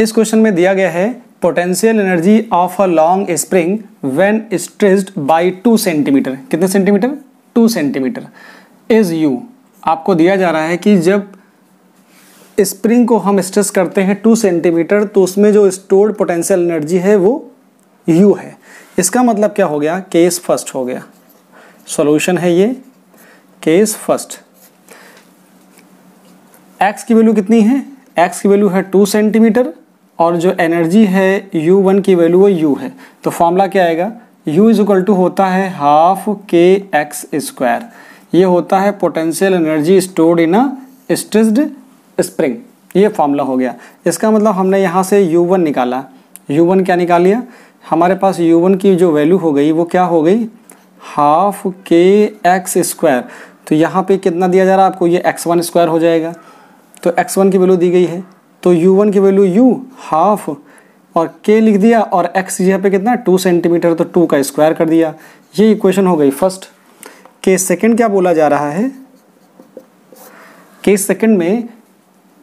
इस क्वेश्चन में दिया गया है potential energy of a long spring when stressed by two centimetre कितने centimetre two centimetre is U आपको दिया जा रहा है कि जब स्प्रिंग को हम स्ट्रेस करते हैं टू सेंटीमीटर तो उसमें जो स्टोर्ड पोटेंशियल एनर्जी है वो यू है इसका मतलब क्या हो गया केस फर्स्ट हो गया सॉल्यूशन है ये केस फर्स्ट एक्स की वैल्यू कितनी है एक्स की वैल्यू है टू सेंटीमीटर और जो एनर्जी है यू वन की वैल्यू वो यू है तो फॉर्मूला क्या आएगा यू इज इक्वल टू होता है हाफ के एक्स स्क्वायर ये होता है potential energy stored in a stressed spring ये फॉर्मूला हो गया इसका मतलब हमने यहाँ से यू वन निकाला यू वन क्या निकाल लिया हमारे पास यू वन की जो वैल्यू हो गई वो क्या हो गई हाफ के एक्स स्क्वायर तो यहाँ पर कितना दिया जा रहा है आपको ये एक्स वन स्क्वायर हो जाएगा तो एक्स वन की वैल्यू दी गई है तो यू वन की वैल्यू यू हाफ और के लिख दिया और एक्स यहाँ पे कितना टू सेंटीमीटर तो टू का स्क्वायर कर दिया ये इक्वेशन हो गई फर्स्ट के सेकंड क्या बोला जा रहा है के सेकंड में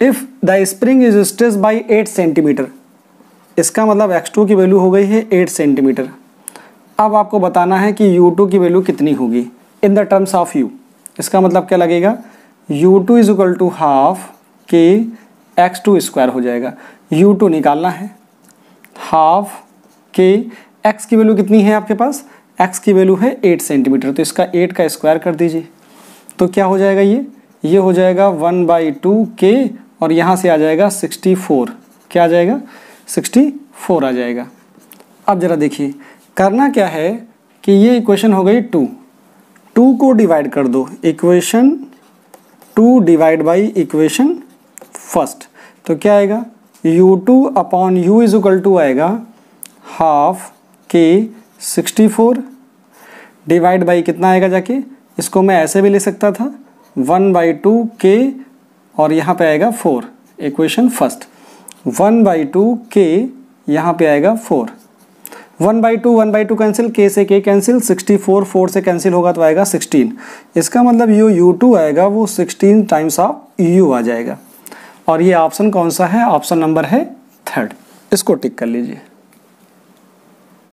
if the spring is stress by eight centimetre इसका मतलब एक्स टू की वैल्यू हो गई है एट सेंटीमीटर अब आपको बताना है कि यू टू की वैल्यू कितनी होगी in the terms of U इसका मतलब क्या लगेगा U two is equal to half K X two square हो जाएगा यू टू निकालना है हाफ के एक्स की वैल्यू कितनी है आपके पास एक्स की वैल्यू है एट सेंटीमीटर तो इसका एट का स्क्वायर कर दीजिए तो क्या हो जाएगा ये ये हो जाएगा वन बाई टू के और यहाँ से आ जाएगा सिक्सटी फोर क्या आ जाएगा सिक्सटी फोर आ जाएगा अब ज़रा देखिए करना क्या है कि ये इक्वेशन हो गई टू टू को डिवाइड कर दो equation two divide by equation first तो क्या आएगा u2 two upon U is equal to आएगा half K sixty four divide by कितना आएगा जाके इसको मैं ऐसे भी ले सकता था वन बाई टू के और यहाँ पे आएगा four equation first one by two K यहाँ पे आएगा four one by two one by two cancel K से K cancel sixty four four से कैंसिल होगा तो आएगा सिक्सटीन इसका मतलब यू यू टू आएगा वो सिक्सटीन टाइम्स ऑफ यू आ जाएगा और ये ऑप्शन कौन सा है ऑप्शन नंबर है थर्ड इसको टिक कर लीजिए